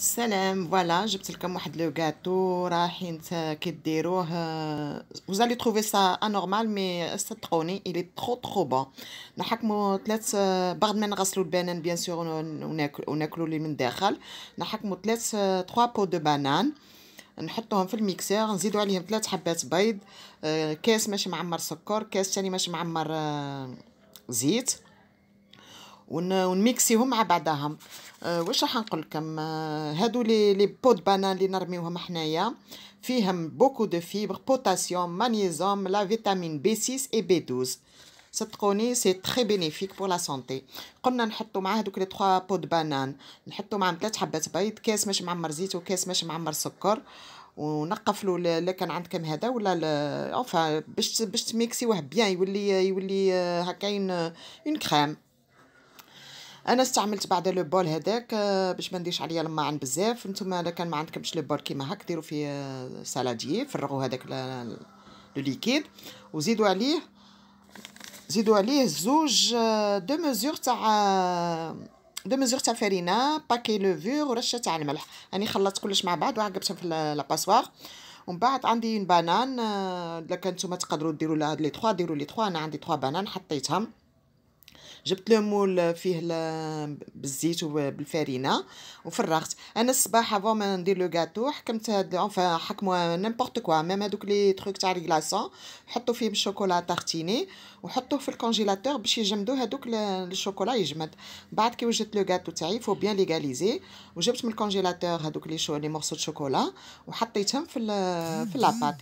السلام فوالا جبت لكم واحد لو غاتو رايحين كديروه vous allez trouver ça anormal mais صدقوني الي est trop بون نحكمو ثلاث بعد ما نغسلو البنان بيان سور وناكل وناكلو لي من داخل نحكمو ثلاث 3 بو دو بانان نحطوهم في الميكسير نزيدو عليهم ثلاث حبات بيض كاس ماشي معمر سكر كاس ثاني ماشي معمر آه، زيت ونميكسيهم مع بعضهم أه واش راح نقول لكم أه هادو لي لي بود بانان اللي نرميوهم حنايا فيهم بوكو دو فيبر بوتاسيوم مانيزوم لا فيتامين بي 6 اي بي 12 صدقوني سي تري بينيفيك بور لا سونتي قلنا نحطو مع هذوك لي 3 بود بانان نحطو معاهم ثلاث حبات بيض كاس مش معمر زيت وكاس مش معمر سكر ونقفلو لا كان عندكم هذا ولا اونفا باش باش تميكسيوه بيان يولي يولي هكاين اون كريم انا استعملت بعد لو بول هذاك آه، باش ما نديش عليا الماعن بزاف نتوما الا كان ما عندكمش لو بول كيما هاك ديروا فيه آه، سالاديي فرغوا هذاك لو ليكيد وزيدوا عليه زيدوا عليه زوج آه، دو مزور تاع دو مزور تاع فرينه باكي لوفور ورشه تاع الملح راني خلطت كلش مع بعض وعقبتهم في لاباسوار ومن بعد عندي بانان الا كان نتوما تقدروا ديروا لها لي 3 ديروا لي 3 انا عندي 3 بانان حطيتهم جبت لو مول فيه بالزيت وبالفرينه وفرغت انا الصباح افون ما ندير لو كاطو حكمت هاد اونفا حكموا نيمبورط كوا ميم هادوك لي تروك تاع الكلاصون حطوا فيهم الشوكولا تارتيني وحطوه في الكونجيلاتور باش يجمدوا هادوك الشوكولا يجمد بعد كي وجدت لو كاطو تاعي فو بيان ليغاليزي وجبت من الكونجيلاتور هادوك لي شو لي مورسو شوكولا وحطيتهم في في لاباط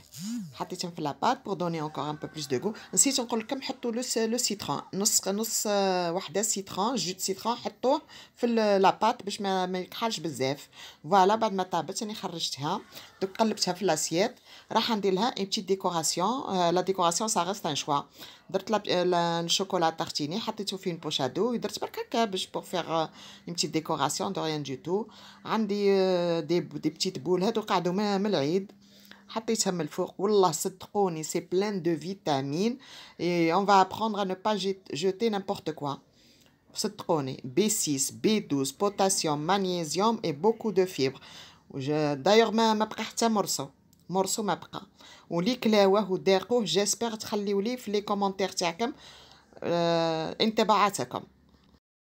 حطيتهم في لاباط بور دوني اونكور ان بو بلوس دو غو نسيت نقول لكم حطوا لو سيترون نص نص وحده سيترون جو سيترون حطوه في لاباط باش ما, ما يكحلش بزاف فوالا بعد ما طابت راني خرجتها دوك قلبتها في لاسييت راح ندير لها اي بتيت ديكوراسيون لا ديكوراسيون سا غيست ان شوا درت الشوكولا تارتيني حطيته في بوشادو ودرت برك هكا باش بور فيغ اي بتيت ديكوراسيون دو ريان دو تو عندي دي دي بتيت بول هادو قعدوا من العيد C'est plein de vitamines et on va apprendre à ne pas jeter n'importe quoi. C'est B6, B12, potassium, magnésium et beaucoup de fibres. D'ailleurs, même un morceau. Un morceau, m'apprête. J'espère que vous allez lire les commentaires. Euh,